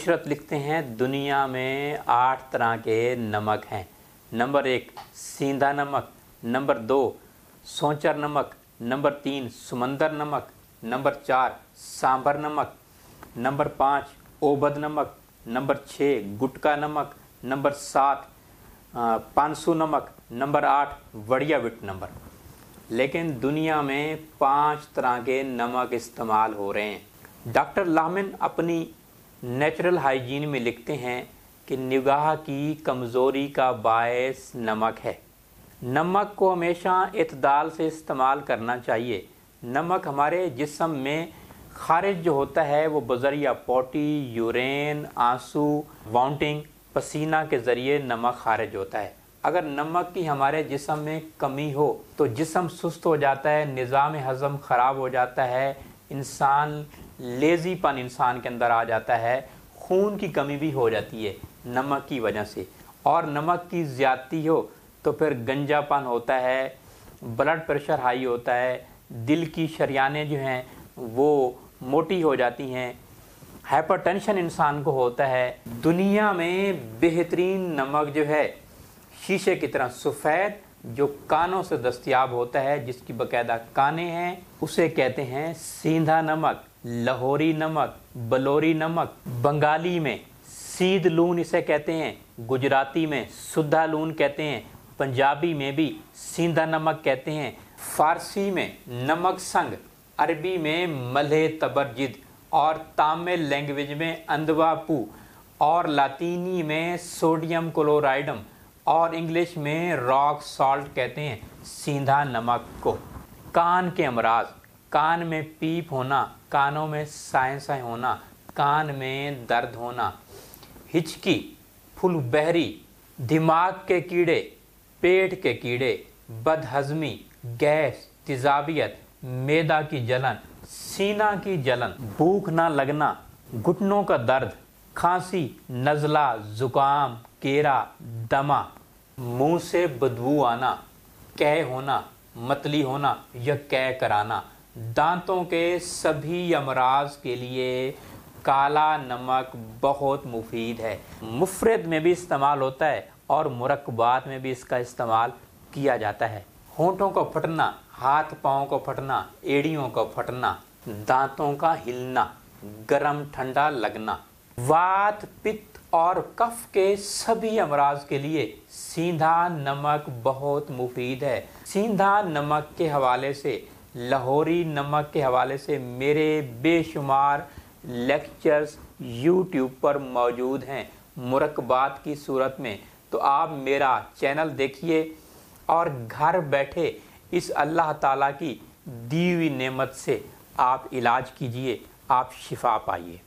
नुसरत लिखते हैं दुनिया में आठ तरह के नमक हैं नंबर एक सीधा नमक नंबर दो सोचर नमक नंबर तीन समंदर नमक नंबर चार सांभर नमक नंबर पाँच ओबद नमक नंबर छः गुटका नमक नंबर सात पानसू नमक नंबर आठ वड़िया विट नंबर लेकिन दुनिया में पांच तरह के नमक इस्तेमाल हो रहे हैं डॉक्टर लामिन अपनी नेचुरल हाइजीन में लिखते हैं कि निगाह की कमज़ोरी का बायस नमक है नमक को हमेशा इतदाल से इस्तेमाल करना चाहिए नमक हमारे जिसम में खारिज जो होता है वो बजरिया पोटी यूरेन आंसू वाउंटिंग पसीना के ज़रिए नमक खारिज होता है अगर नमक की हमारे जिसम में कमी हो तो जिसम सुस्त हो जाता है निज़ाम हज़म ख़राब हो जाता है इंसान लेज़ीपन इंसान के अंदर आ जाता है खून की कमी भी हो जाती है नमक की वजह से और नमक की ज़्यादती हो तो फिर गंजापन होता है ब्लड प्रेशर हाई होता है दिल की शरियाने जो हैं वो मोटी हो जाती हैं हाइपरटेंशन इंसान को होता है दुनिया में बेहतरीन नमक जो है शीशे की तरह सफ़ेद जो कानों से दस्तियाब होता है जिसकी बकायदा काने हैं उसे कहते हैं सीधा नमक लाहौरी नमक बलोरी नमक बंगाली में सीध लून इसे कहते हैं गुजराती में सुधा लून कहते हैं पंजाबी में भी सीधा नमक कहते हैं फारसी में नमक संग अरबी में मल्हे तबरजिद और तामिल लैंग्वेज में अंधवापू और लातीनी में सोडियम क्लोराइडम और इंग्लिश में रॉक सॉल्ट कहते हैं सीधा नमक को कान के अमराज़ कान में पीप होना कानों में साय साय होना कान में दर्द होना हिचकी फुल बहरी दिमाग के कीड़े पेट के कीड़े बदहजमी गैस तिजाबियत मैदा की जलन सीना की जलन भूख ना लगना घुटनों का दर्द खांसी नज़ला जुकाम केरा दमा मुंह से बदबू आना कह होना मतली होना या कह कराना दांतों के सभी अमराज के लिए काला नमक बहुत मुफीद है मुफरत में भी इस्तेमाल होता है और मुरकबात में भी इसका इस्तेमाल किया जाता है होंठों को फटना हाथ पाँव को फटना एड़ियों को फटना दांतों का हिलना गरम ठंडा लगना वात पित्त और कफ के सभी अमराज के लिए सीधा नमक बहुत मुफीद है सीधा नमक के हवाले से लाहौरी नमक के हवाले से मेरे बेशुमार लेक्चर्स यूट्यूब पर मौजूद हैं मुरकबात की सूरत में तो आप मेरा चैनल देखिए और घर बैठे इस अल्लाह ताला की दी हुई नेमत से आप इलाज कीजिए आप शिफा पाइए